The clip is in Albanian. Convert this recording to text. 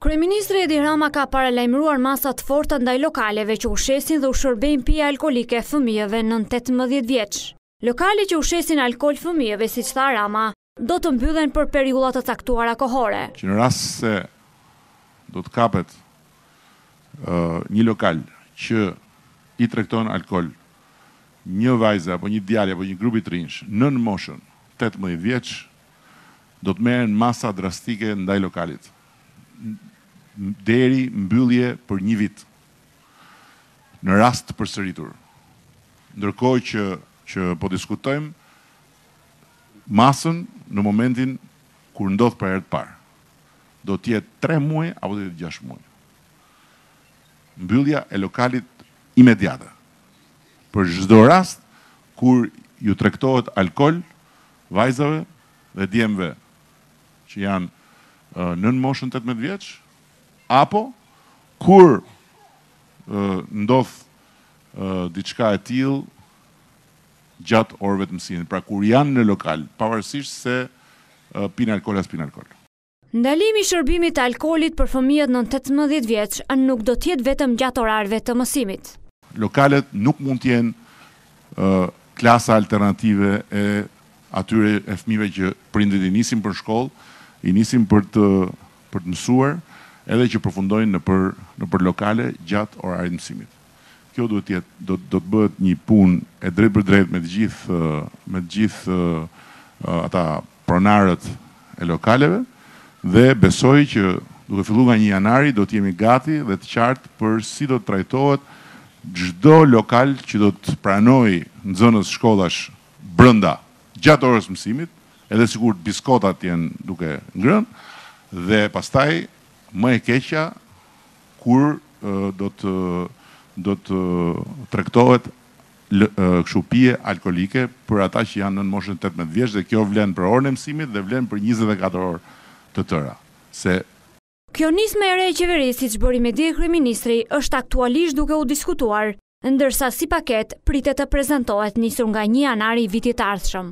Kryeministri Edi Rama ka paralajmëruar masat forta ndaj lokaleve që ushesin dhe ushërbejn pija alkoholike fëmijëve nën 18 vjeç. Lokale që ushesin alkohol fëmijëve, siç tha Rama, do të mbyllen për periudha të caktuara kohore. Që në rast se do të kapet një lokal që i trekton alkohol një vajzë apo një djalë apo një grup i trinj nën moshën 18 vjeç, do të merren masa drastike ndaj lokalit deri mbyllje për një vit në rast të përsëritur. Ndërkohë që që po diskutojmë masën në momentin kur ndodh për herë të parë. Do të jetë 3 muaj apo do të jetë 6 muaj. Mbyllja e lokalit imediate. Për çdo rast kur ju tregtohet alkol vajzave dhe djemve që janë nën moshën 18 vjeç, apo kur ndodh diçka e till gjat orëve të mësimit, pra kur janë në lokal, pavarësisht se pinë alkool as pinë alkool. Ndalimi i shërbimit të alkoolit për fëmijët 18 vjeç nuk do të jetë vetëm gjat orarëve të mësimit. Lokalet nuk mund të jenë klasa alternative e atyre e fëmijëve që prindrit i nisin për shkollë, i nisin për të për të mësuar edhe që përfundojnë në për, në për lokale gjatë orarit mësimit. Kjo duhet jetë, do, do të bëhet një punë e drejtë për drejtë me të gjithë me të gjithë ata pronarët e lokaleve dhe besoj që duke fillu nga një janari do të jemi gati dhe të qartë për si do të trajtohet gjdo lokal që do të pranoj në zënës shkollash brënda gjatë orës mësimit, edhe sikur të biskotat janë duke ngrën, dhe pastaj më e keqa kur do të do të trektohet pije alkoholike për ata që janë në moshën 18 vjeç dhe kjo vlen për orën e mësimit dhe vlen për 24 orë të tëra. Se Kjo nisme e re e qeverisë siç bëri me dije kryeministri është aktualisht duke u diskutuar, ndërsa si paketë pritet të prezantohet nisur nga 1 janari i vitit të ardhshëm.